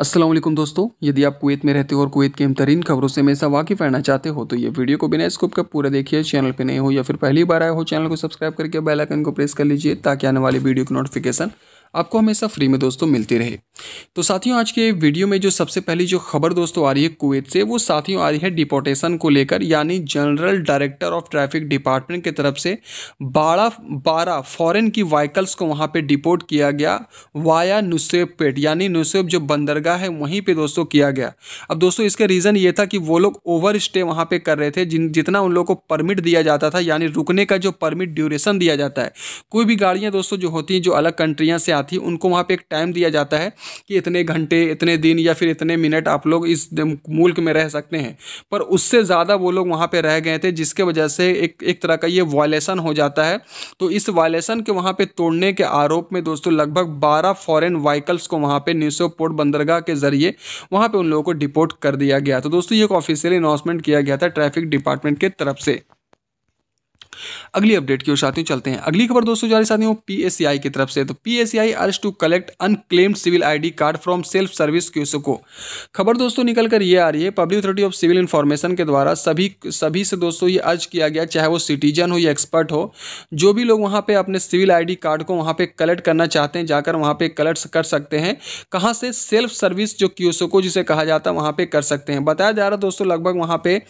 असलम दोस्तों यदि आप कुवैत में रहते हो और कुवैत की तरीन खबरों से हमेशा वाकिफ रहना चाहते हो तो ये वीडियो को बिना स्कोप का पूरा देखिए चैनल पर नए हो या फिर पहली बार आए हो चैनल को सब्सक्राइब करके बेल आइकन को प्रेस कर लीजिए ताकि आने वाली वीडियो की नोटिफिकेशन आपको हमेशा फ्री में दोस्तों मिलती रहे तो साथियों आज के वीडियो में जो सबसे पहली जो खबर दोस्तों आ रही है कुवैत से वो साथियों आ रही है डिपोटेशन को लेकर यानी general director of traffic department की तरफ से बारह बारह फॉरेन की वाइकल्स को वहाँ पे डिपोर्ट किया गया वाया नुसेब पेट यानी नुसेब जो बंदरगाह है वहीं पर दोस्तों किया गया अब दोस्तों इसका रीज़न ये था कि वो लोग ओवर स्टे वहाँ पर कर रहे थे जिन जितना उन लोगों को परमिट दिया जाता था यानी रुकने का जो परमिट ड्यूरेशन दिया जाता है कोई भी गाड़ियाँ दोस्तों जो होती हैं जो अलग कंट्रियाँ से साथ ही उनको वहाँ पे एक टाइम दिया जाता है कि इतने घंटे इतने दिन या फिर इतने मिनट आप लोग इस मुल्क में रह सकते हैं पर उससे ज़्यादा वो लोग वहाँ पर रह गए थे जिसके वजह से एक एक तरह का ये वायलेसन हो जाता है तो इस वायलेसन के वहाँ पर तोड़ने के आरोप में दोस्तों लगभग बारह फॉरन वाइकल्स को वहाँ पर न्यूसो पोर्ट बंदरगाह के ज़रिए वहाँ पर उन लोगों को डिपोर्ट कर दिया गया तो दोस्तों ये एक ऑफिशियल अनाउंसमेंट किया गया था ट्रैफिक डिपार्टमेंट के तरफ से अगली अपडेट की ओर साथियों चलते हैं अगली खबर दोस्तों जारी साथियों पीएससीआई की तरफ से तो PSCI are to collect unclaimed civil ID card from self service kiosk को खबर दोस्तों निकल कर ये आ रही है public authority of civil information के द्वारा सभी सभी से दोस्तों ये अर्ज किया गया चाहे वो सिटीजन हो या एक्सपर्ट हो जो भी लोग वहाँ पर अपने सिविल आई कार्ड को वहाँ पर कलेक्ट करना चाहते हैं जाकर वहाँ पर कलेक्ट कर सकते हैं कहाँ से सेल्फ सर्विस जो क्यूसो को जिसे कहा जाता है वहाँ पर कर सकते हैं बताया जा रहा है दोस्तों लगभग वहाँ पर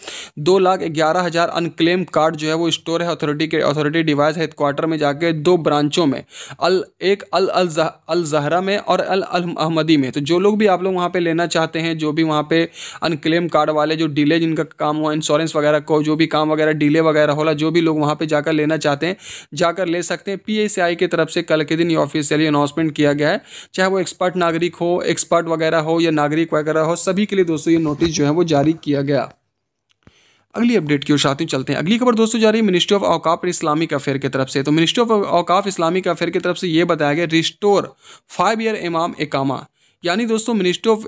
दो लाख ग्यारह हज़ार अनक्लेम कार्ड जो है वो स्टोर है अथॉरिटी के अथॉरिटी डिवाइस हेडक्वार्टर में जाके दो ब्रांचों में अल एक अल अल अल जहरा में और अल अल अहमदी में तो जो लोग भी आप लोग वहाँ पे लेना चाहते हैं जो भी वहाँ पे अनक्लेम कार्ड वाले जो डिले जिनका काम हुआ इंश्योरेंस वगैरह को जो भी काम वगैरह डिले वगैरह होला जो भी लोग वहाँ पर जाकर लेना चाहते हैं जाकर ले सकते हैं पी की तरफ से कल के दिन ये ऑफिशियली अनाउंसमेंट किया गया है चाहे वो एक्सपर्ट नागरिक हो एक्सपर्ट वगैरह हो या नागरिक वगैरह हो सभी के लिए दोस्तों ये नोटिस जो है वो जारी किया गया अगली अपडेट की ओर साथियों चलते हैं अगली खबर दोस्तों जा रही है मिनिस्ट्री ऑफ औकाफ और इस्लामिक अफेयर की तरफ से तो मिनिस्ट्री ऑफ औकाफ इस्लामिक अफेयर की तरफ से ये बताया गया रिस्टोर फाइव ईयर इमाम एकामा यानी दोस्तों मिनिस्ट्री ऑफ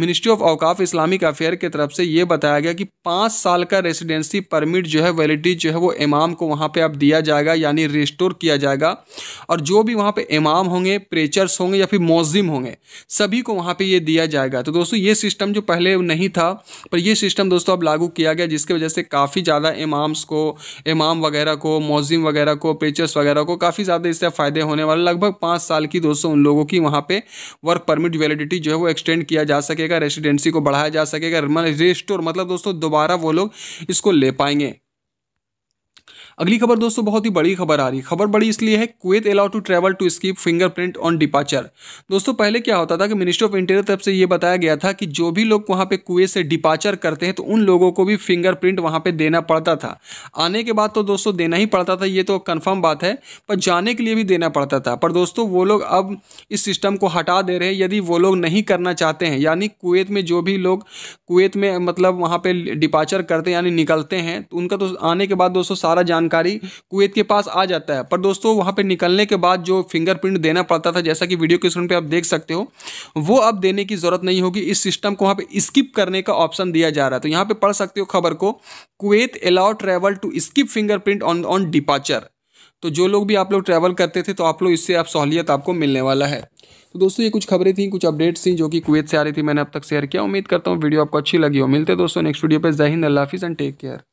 मिनिस्ट्री ऑफ अवकाफ इस्लामिक अफेयर की तरफ से ये बताया गया कि पाँच साल का रेसिडेंसी परमिट जो है वैलिडिटी जो है वो इमाम को वहाँ पे अब दिया जाएगा यानी रिस्टोर किया जाएगा और जो भी वहाँ पे इमाम होंगे प्रेचर्स होंगे या फिर मौजिम होंगे सभी को वहाँ पर ये दिया जाएगा तो दोस्तों ये सिस्टम जो पहले नहीं था पर यह सिस्टम दोस्तों अब लागू किया गया जिसकी वजह से काफ़ी ज़्यादा इमाम्स को इमाम वगैरह को मौजिम वगैरह को प्रेचर्स वगैरह को काफ़ी ज़्यादा इससे फ़ायदे होने वाले लगभग पाँच साल की दोस्तों उन लोगों की वहाँ पर वर्क परमिट वैलिडी वैलिडिटी जो है वो एक्सटेंड किया जा सकेगा रेसिडेंसी को बढ़ाया जा सकेगा रिस्टोर मतलब, मतलब दोस्तों दोबारा वो लोग इसको ले पाएंगे अगली खबर दोस्तों बहुत ही बड़ी खबर आ रही है खबर बड़ी इसलिए है Kuwait allow to travel to skip fingerprint on departure दोस्तों पहले क्या होता था कि मिनिस्ट्री ऑफ इंटीरियर तरफ से ये बताया गया था कि जो भी लोग वहाँ पे कुएत से डिपाचर करते हैं तो उन लोगों को भी फिंगरप्रिंट वहाँ पर देना पड़ता था आने के बाद तो दोस्तों देना ही पड़ता था ये तो कन्फर्म बात है पर जाने के लिए भी देना पड़ता था पर दोस्तों वो लोग अब इस सिस्टम को हटा दे रहे हैं यदि वो लोग नहीं करना चाहते हैं यानी कुवैत में जो भी लोग कुवैत में मतलब वहाँ पर डिपाचर करते हैं यानी निकलते हैं तो उनका तो आने के बाद दोस्तों सारा जान जानकारी कुवैत के पास आ जाता है पर दोस्तों वहाँ पर निकलने के बाद जो फिंगरप्रिंट देना पड़ता था जैसा कि वीडियो के स्क्रीन पर आप देख सकते हो वो अब देने की ज़रूरत नहीं होगी इस सिस्टम को वहाँ पर स्किप करने का ऑप्शन दिया जा रहा है तो यहाँ पर पढ़ सकते हो खबर को Kuwait allow travel to skip fingerprint on on departure तो जो लोग भी आप लोग ट्रैवल करते थे तो आप लोग इससे आप सहूलियत आपको मिलने वाला है तो दोस्तों ये कुछ खबरें थी कुछ अपडेट्स थी जो कि कुवैत से आ रही थी मैंने अब तक शेयर किया उम्मीद करता हूँ वीडियो आपको अच्छी लगी हो मिलते हैं दोस्तों नेक्स्ट वीडियो पे जय हिंद अल्लाह हाफिज़ एंड टेक केयर